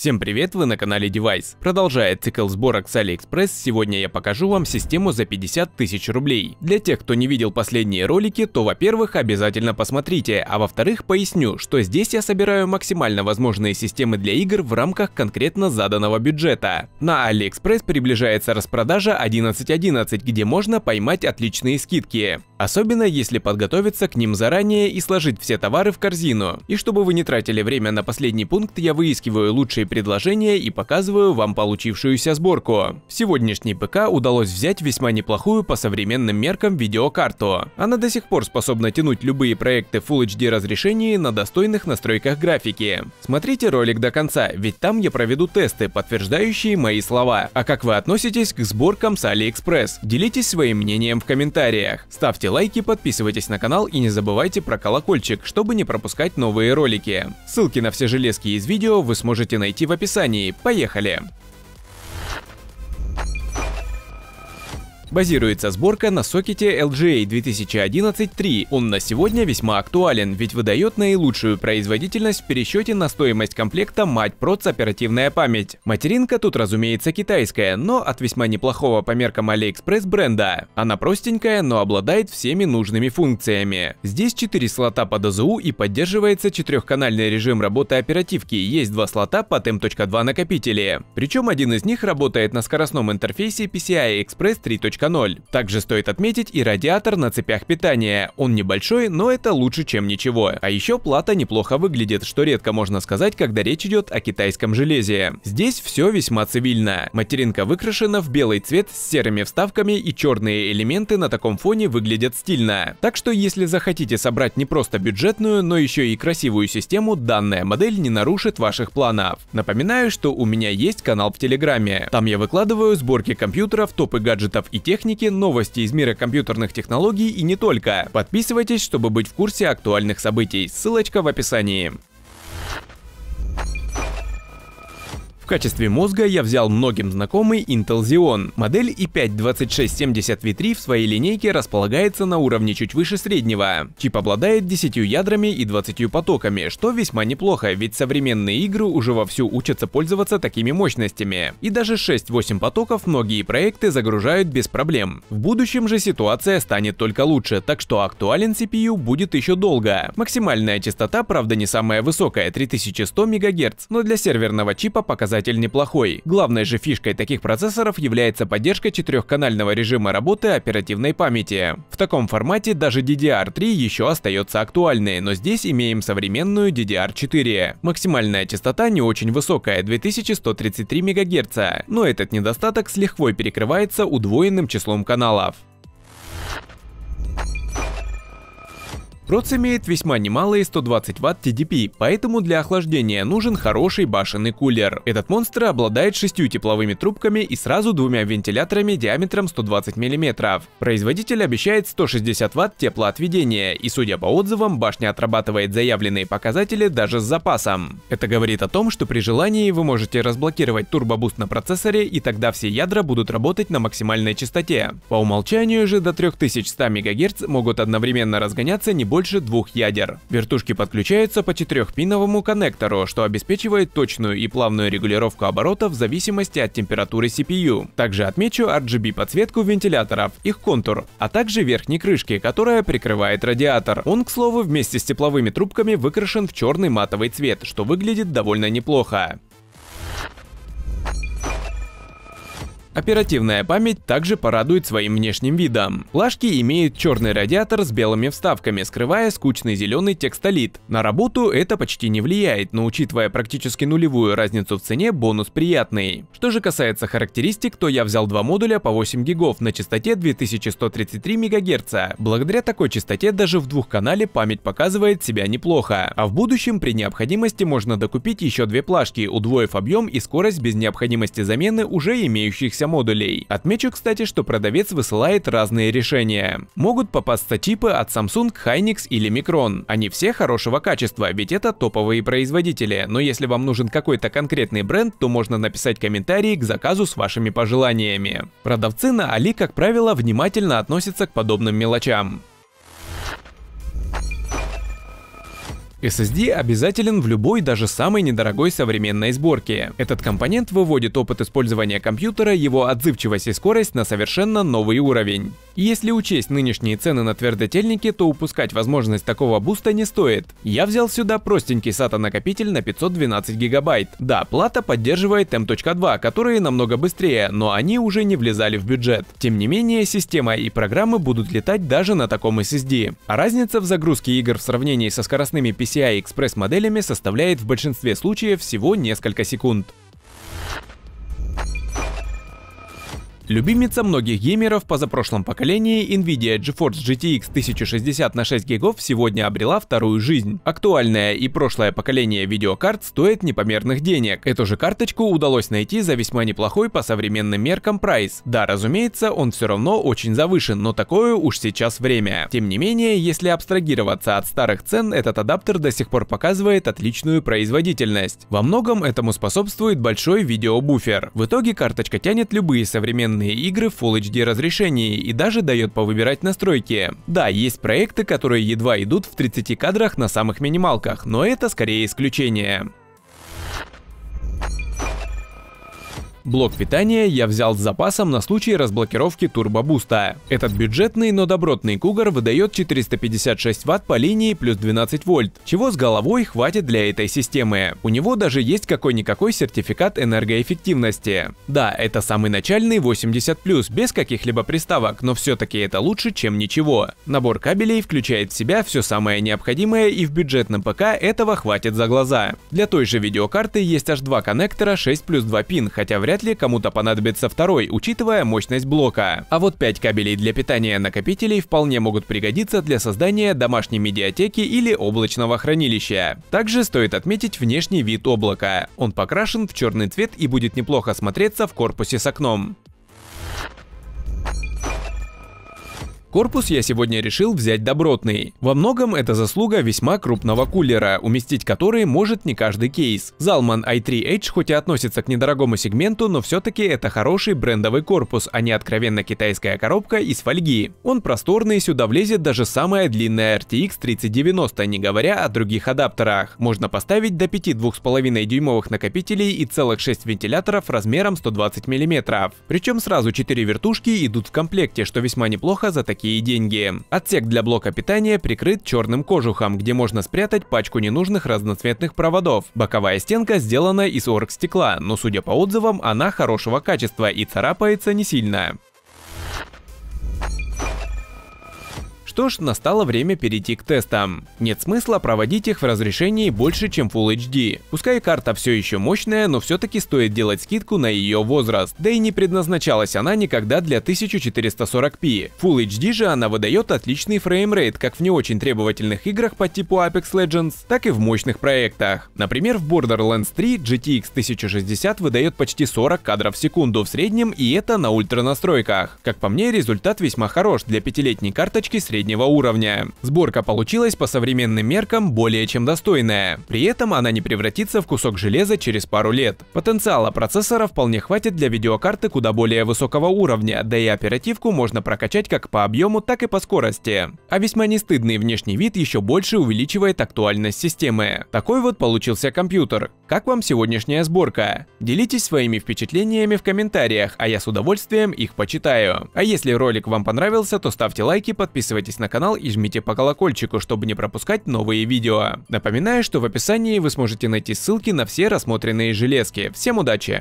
Всем привет, вы на канале Device. Продолжая цикл сборок с AliExpress, сегодня я покажу вам систему за 50 тысяч рублей. Для тех, кто не видел последние ролики, то во-первых, обязательно посмотрите, а во-вторых, поясню, что здесь я собираю максимально возможные системы для игр в рамках конкретно заданного бюджета. На AliExpress приближается распродажа 11.11, где можно поймать отличные скидки. Особенно, если подготовиться к ним заранее и сложить все товары в корзину. И чтобы вы не тратили время на последний пункт, я выискиваю лучшие предложения и показываю вам получившуюся сборку. В сегодняшний ПК удалось взять весьма неплохую по современным меркам видеокарту. Она до сих пор способна тянуть любые проекты Full HD разрешении на достойных настройках графики. Смотрите ролик до конца, ведь там я проведу тесты, подтверждающие мои слова. А как вы относитесь к сборкам с AliExpress? Делитесь своим мнением в комментариях. Ставьте лайки, подписывайтесь на канал и не забывайте про колокольчик, чтобы не пропускать новые ролики. Ссылки на все железки из видео вы сможете найти ссылки в описании. Поехали! Базируется сборка на сокете LGA 2011-3. Он на сегодня весьма актуален, ведь выдает наилучшую производительность в пересчете на стоимость комплекта мать проц оперативная память. Материнка тут, разумеется, китайская, но от весьма неплохого по меркам AliExpress бренда. Она простенькая, но обладает всеми нужными функциями. Здесь 4 слота под АЗУ и поддерживается четырехканальный режим работы оперативки, есть два слота под M.2 накопители. Причем один из них работает на скоростном интерфейсе PCI Express 3.0 2.0. Также стоит отметить и радиатор на цепях питания. Он небольшой, но это лучше, чем ничего. А еще плата неплохо выглядит, что редко можно сказать, когда речь идет о китайском железе. Здесь все весьма цивильно. Материнка выкрашена в белый цвет с серыми вставками и черные элементы на таком фоне выглядят стильно. Так что если захотите собрать не просто бюджетную, но еще и красивую систему, данная модель не нарушит ваших планов. Напоминаю, что у меня есть канал в Телеграме. Там я выкладываю сборки компьютеров, топы гаджетов и техники, техники, новости из мира компьютерных технологий и не только. Подписывайтесь, чтобы быть в курсе актуальных событий. Ссылочка в описании. качестве мозга я взял многим знакомый Intel Xeon. Модель i5 2670V3 в своей линейке располагается на уровне чуть выше среднего. Чип обладает 10 ядрами и 20 потоками, что весьма неплохо, ведь современные игры уже вовсю учатся пользоваться такими мощностями. И даже 6-8 потоков многие проекты загружают без проблем. В будущем же ситуация станет только лучше, так что актуален CPU будет еще долго. Максимальная частота, правда, не самая высокая, 3100 МГц, но для серверного чипа показатель показатель неплохой. Главной же фишкой таких процессоров является поддержка четырехканального режима работы оперативной памяти. В таком формате даже DDR3 еще остается актуальной, но здесь имеем современную DDR4. Максимальная частота не очень высокая – 2133 МГц, но этот недостаток с лихвой перекрывается удвоенным числом каналов. Проц имеет весьма немалые 120 Вт TDP, поэтому для охлаждения нужен хороший башенный кулер. Этот монстр обладает шестью тепловыми трубками и сразу двумя вентиляторами диаметром 120 мм. Производитель обещает 160 Вт теплоотведения, и судя по отзывам, башня отрабатывает заявленные показатели даже с запасом. Это говорит о том, что при желании вы можете разблокировать турбобуст на процессоре, и тогда все ядра будут работать на максимальной частоте. По умолчанию же до 3100 МГц могут одновременно разгоняться не более больше двух ядер. Вертушки подключаются по четырехпиновому коннектору, что обеспечивает точную и плавную регулировку оборота в зависимости от температуры CPU. Также отмечу RGB подсветку вентиляторов, их контур, а также верхней крышки, которая прикрывает радиатор. Он, к слову, вместе с тепловыми трубками выкрашен в черный матовый цвет, что выглядит довольно неплохо. Оперативная память также порадует своим внешним видом. Флажки имеют черный радиатор с белыми вставками, скрывая скучный зеленый текстолит. На работу это почти не влияет, но учитывая практически нулевую разницу в цене, бонус приятный. Что же касается характеристик, то я взял два модуля по 8 гигов на частоте 2133 МГц. Благодаря такой частоте даже в двухканале память показывает себя неплохо. А в будущем при необходимости можно докупить еще две плашки, удвоив объем и скорость без необходимости замены уже имеющихся модулей. Отмечу, кстати, что продавец высылает разные решения. Могут попасться типы от Samsung, Hynix или Micron. Они все хорошего качества, ведь это топовые производители, но если вам нужен какой-то конкретный бренд, то можно написать комментарий к заказу с вашими пожеланиями. Продавцы на Али, как правило, внимательно относятся к подобным мелочам. SSD обязателен в любой, даже самой недорогой современной сборке. Этот компонент выводит опыт использования компьютера, его отзывчивость и скорость на совершенно новый уровень если учесть нынешние цены на твердотельники, то упускать возможность такого буста не стоит. Я взял сюда простенький SATA накопитель на 512 гигабайт. Да, плата поддерживает M.2, которые намного быстрее, но они уже не влезали в бюджет. Тем не менее, система и программы будут летать даже на таком SSD. разница в загрузке игр в сравнении со скоростными PCI Express моделями составляет в большинстве случаев всего несколько секунд. Любимица многих геймеров позапрошлом поколении NVIDIA GeForce GTX 1060 на 6 гигов сегодня обрела вторую жизнь. Актуальное и прошлое поколение видеокарт стоит непомерных денег. Эту же карточку удалось найти за весьма неплохой по современным меркам прайс. Да, разумеется, он все равно очень завышен, но такое уж сейчас время. Тем не менее, если абстрагироваться от старых цен, этот адаптер до сих пор показывает отличную производительность. Во многом этому способствует большой видеобуфер. В итоге карточка тянет любые современные современные игры в Full HD разрешении и даже дает повыбирать настройки. Да, есть проекты, которые едва идут в 30 кадрах на самых минималках, но это скорее исключение. Блок питания я взял с запасом на случай разблокировки турбобуста. Этот бюджетный, но добротный кугар выдает 456 ватт по линии плюс 12 вольт, чего с головой хватит для этой системы. У него даже есть какой-никакой сертификат энергоэффективности. Да, это самый начальный 80+, без каких-либо приставок, но все-таки это лучше, чем ничего. Набор кабелей включает в себя все самое необходимое и в бюджетном ПК этого хватит за глаза. Для той же видеокарты есть аж два коннектора 6 плюс 2 пин, хотя вряд вряд ли кому-то понадобится второй, учитывая мощность блока. А вот 5 кабелей для питания накопителей вполне могут пригодиться для создания домашней медиатеки или облачного хранилища. Также стоит отметить внешний вид облака. Он покрашен в черный цвет и будет неплохо смотреться в корпусе с окном. Корпус я сегодня решил взять добротный. Во многом это заслуга весьма крупного кулера, уместить который может не каждый кейс. Zalman i3H хоть и относится к недорогому сегменту, но все-таки это хороший брендовый корпус, а не откровенно китайская коробка из фольги. Он просторный, сюда влезет даже самая длинная RTX 3090, не говоря о других адаптерах. Можно поставить до 5 2,5 дюймовых накопителей и целых 6 вентиляторов размером 120 мм. Причем сразу 4 вертушки идут в комплекте, что весьма неплохо за такие такие деньги. Отсек для блока питания прикрыт черным кожухом, где можно спрятать пачку ненужных разноцветных проводов. Боковая стенка сделана из оргстекла, но судя по отзывам, она хорошего качества и царапается не сильно. Что ж, настало время перейти к тестам. Нет смысла проводить их в разрешении больше, чем Full HD. Пускай карта все еще мощная, но все-таки стоит делать скидку на ее возраст. Да и не предназначалась она никогда для 1440p. Full HD же она выдает отличный фреймрейт как в не очень требовательных играх по типу Apex Legends, так и в мощных проектах. Например, в Borderlands 3 GTX 1060 выдает почти 40 кадров в секунду в среднем, и это на ультра настройках. Как по мне, результат весьма хорош для пятилетней карточки среднего среднего уровня. Сборка получилась по современным меркам более чем достойная. При этом она не превратится в кусок железа через пару лет. Потенциала процессора вполне хватит для видеокарты куда более высокого уровня, да и оперативку можно прокачать как по объему, так и по скорости. А весьма нестыдный внешний вид еще больше увеличивает актуальность системы. Такой вот получился компьютер. Как вам сегодняшняя сборка? Делитесь своими впечатлениями в комментариях, а я с удовольствием их почитаю. А если ролик вам понравился, то ставьте лайки, подписывайтесь на канал и жмите по колокольчику, чтобы не пропускать новые видео. Напоминаю, что в описании вы сможете найти ссылки на все рассмотренные железки. Всем удачи!